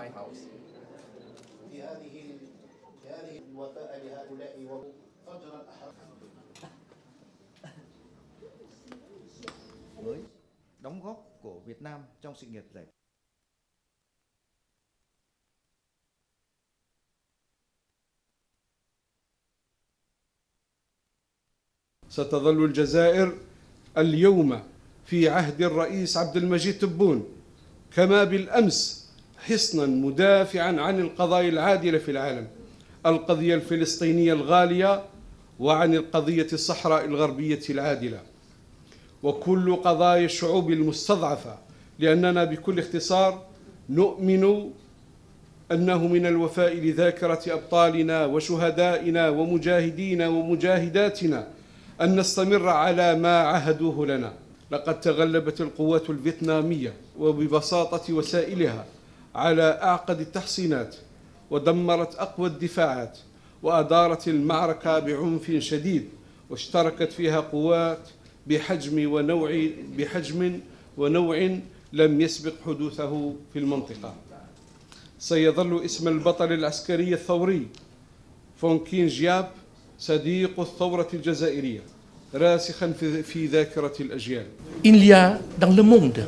my house. với đóng góp của Việt Nam trong sự nghiệp giải ستظل الجزائر اليوم في عهد الرئيس عبد المجيد تبون كما بالامس حصنا مدافعا عن القضايا العادلة في العالم القضية الفلسطينية الغالية وعن القضية الصحراء الغربية العادلة وكل قضايا الشعوب المستضعفة لأننا بكل اختصار نؤمن أنه من الوفاء لذاكرة أبطالنا وشهدائنا ومجاهدينا ومجاهداتنا أن نستمر على ما عهدوه لنا لقد تغلبت القوات الفيتنامية وببساطة وسائلها على أعقد التحصينات ودمرت أقوى الدفاعات وأدارت المعركة بعنف شديد واشتركت فيها قوات بحجم ونوع بحجم ونوع لم يسبق حدوثه في المنطقة سيظل اسم البطل العسكري الثوري فونكين جياب صديق الثورة الجزائرية راسخا في ذاكرة الأجيال Il y a dans le monde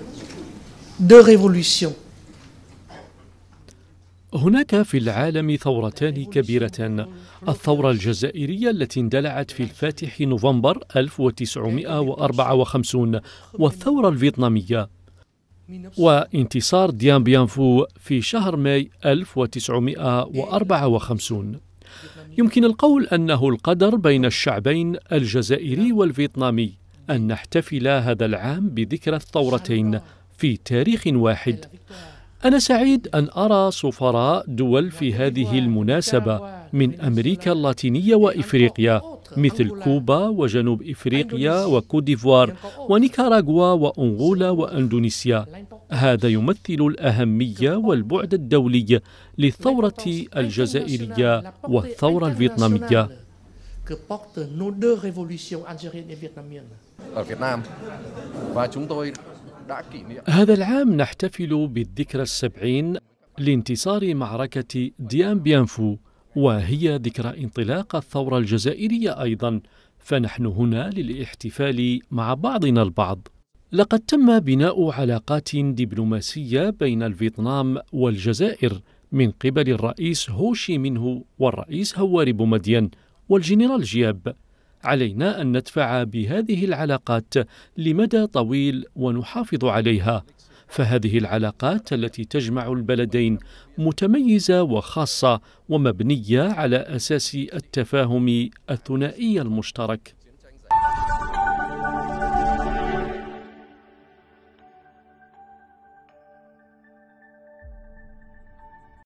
deux révolutions هناك في العالم ثورتان كبيرتان الثورة الجزائرية التي اندلعت في الفاتح نوفمبر 1954 والثورة الفيتنامية وانتصار ديان بيانفو في شهر ماي 1954 يمكن القول أنه القدر بين الشعبين الجزائري والفيتنامي أن نحتفل هذا العام بذكرى الثورتين في تاريخ واحد أنا سعيد أن أرى سفراء دول في هذه المناسبة من أمريكا اللاتينية وإفريقيا مثل كوبا وجنوب إفريقيا وكوديفوار ونيكاراغوا وأنغولا وأندونيسيا هذا يمثل الأهمية والبعد الدولي للثورة الجزائرية والثورة الفيتنامية هذا العام نحتفل بالذكرى السبعين لانتصار معركة ديان بيانفو وهي ذكرى انطلاق الثورة الجزائرية أيضا فنحن هنا للاحتفال مع بعضنا البعض لقد تم بناء علاقات دبلوماسية بين الفيتنام والجزائر من قبل الرئيس هوشي منه والرئيس هواري بومدين والجنرال جياب علينا أن ندفع بهذه العلاقات لمدى طويل ونحافظ عليها فهذه العلاقات التي تجمع البلدين متميزه وخاصه ومبنيه على اساس التفاهم الثنائي المشترك